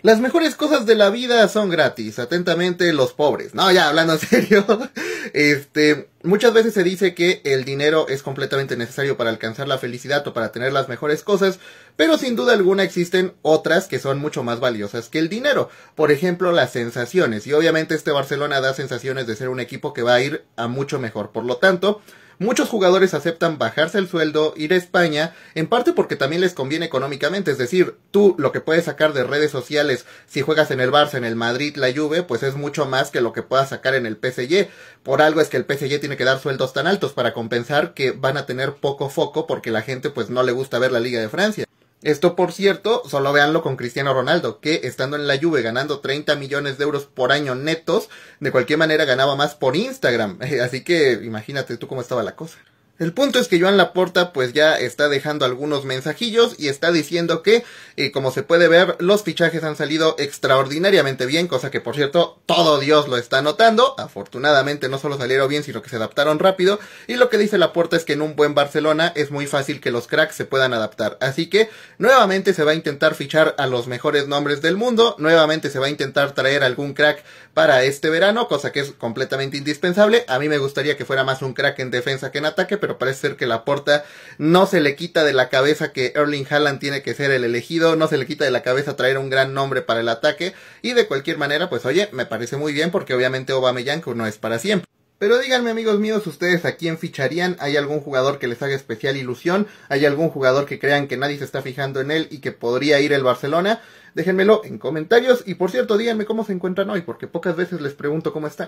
Las mejores cosas de la vida son gratis. Atentamente, los pobres. No, ya, hablando en serio. Este, muchas veces se dice que el dinero es completamente necesario para alcanzar la felicidad o para tener las mejores cosas, pero sin duda alguna existen otras que son mucho más valiosas que el dinero. Por ejemplo, las sensaciones. Y obviamente este Barcelona da sensaciones de ser un equipo que va a ir a mucho mejor. Por lo tanto, Muchos jugadores aceptan bajarse el sueldo, ir a España, en parte porque también les conviene económicamente, es decir, tú lo que puedes sacar de redes sociales si juegas en el Barça, en el Madrid, la Juve, pues es mucho más que lo que puedas sacar en el PSG. Por algo es que el PSG tiene que dar sueldos tan altos para compensar que van a tener poco foco porque la gente pues no le gusta ver la Liga de Francia. Esto por cierto, solo véanlo con Cristiano Ronaldo, que estando en la Juve ganando 30 millones de euros por año netos, de cualquier manera ganaba más por Instagram. Así que imagínate tú cómo estaba la cosa. El punto es que Joan Laporta pues ya está dejando algunos mensajillos y está diciendo que, eh, como se puede ver, los fichajes han salido extraordinariamente bien, cosa que por cierto todo Dios lo está notando. Afortunadamente no solo salieron bien, sino que se adaptaron rápido. Y lo que dice Laporta es que en un buen Barcelona es muy fácil que los cracks se puedan adaptar. Así que nuevamente se va a intentar fichar a los mejores nombres del mundo, nuevamente se va a intentar traer algún crack para este verano, cosa que es completamente indispensable. A mí me gustaría que fuera más un crack en defensa que en ataque, pero parece ser que la porta no se le quita de la cabeza que Erling Haaland tiene que ser el elegido, no se le quita de la cabeza traer un gran nombre para el ataque, y de cualquier manera, pues oye, me parece muy bien porque obviamente Aubameyang no es para siempre. Pero díganme amigos míos, ¿ustedes a quién ficharían? ¿Hay algún jugador que les haga especial ilusión? ¿Hay algún jugador que crean que nadie se está fijando en él y que podría ir el Barcelona? Déjenmelo en comentarios y por cierto díganme cómo se encuentran hoy porque pocas veces les pregunto cómo están.